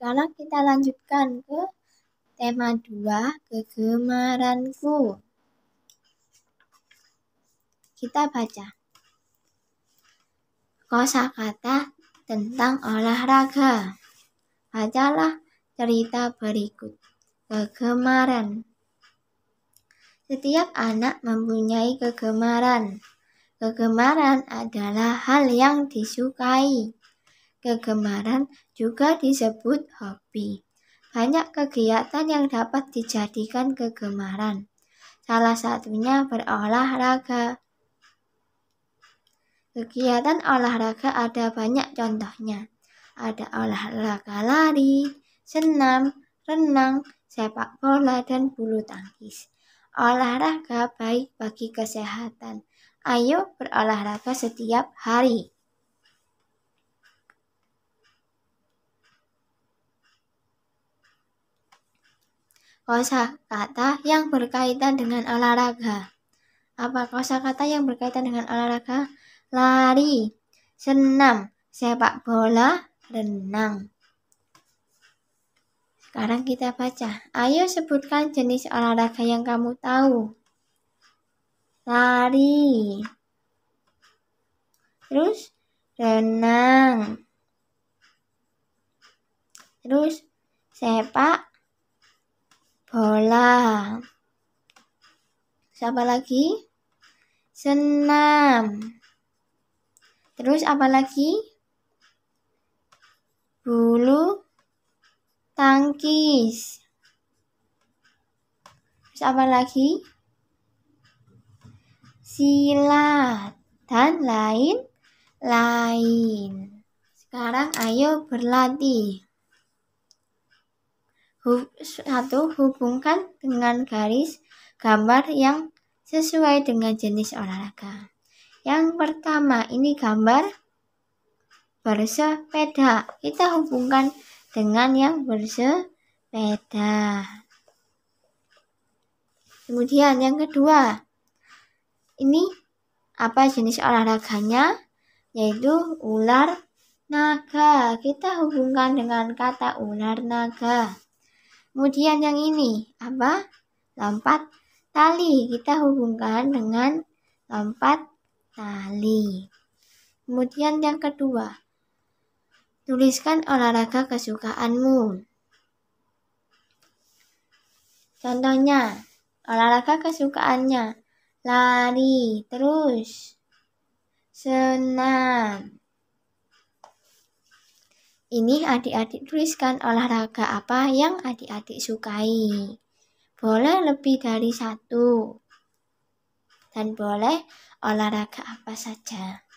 Sekarang kita lanjutkan ke tema 2, kegemaranku. Kita baca. Kosa kata tentang olahraga. Bacalah cerita berikut. Kegemaran. Setiap anak mempunyai kegemaran. Kegemaran adalah hal yang disukai. Kegemaran juga disebut hobi. Banyak kegiatan yang dapat dijadikan kegemaran. Salah satunya berolahraga. Kegiatan olahraga ada banyak contohnya. Ada olahraga lari, senam, renang, sepak bola, dan bulu tangkis. Olahraga baik bagi kesehatan. Ayo berolahraga setiap hari. Kosa kata yang berkaitan dengan olahraga. Apa kosa kata yang berkaitan dengan olahraga? Lari, senam, sepak bola, renang. Sekarang kita baca. Ayo sebutkan jenis olahraga yang kamu tahu. Lari. Terus renang. Terus sepak bola. Siapa lagi? Senam. Terus apa lagi? Bulu tangkis. Terus apa lagi? Silat dan lain-lain. Sekarang ayo berlatih satu, hubungkan dengan garis gambar yang sesuai dengan jenis olahraga. Yang pertama, ini gambar bersepeda. Kita hubungkan dengan yang bersepeda. Kemudian yang kedua, ini apa jenis olahraganya? Yaitu ular naga. Kita hubungkan dengan kata ular naga. Kemudian yang ini apa? Lompat tali. Kita hubungkan dengan lompat tali. Kemudian yang kedua, tuliskan olahraga kesukaanmu. Contohnya, olahraga kesukaannya lari terus senam ini adik-adik tuliskan olahraga apa yang adik-adik sukai. Boleh lebih dari satu. Dan boleh olahraga apa saja.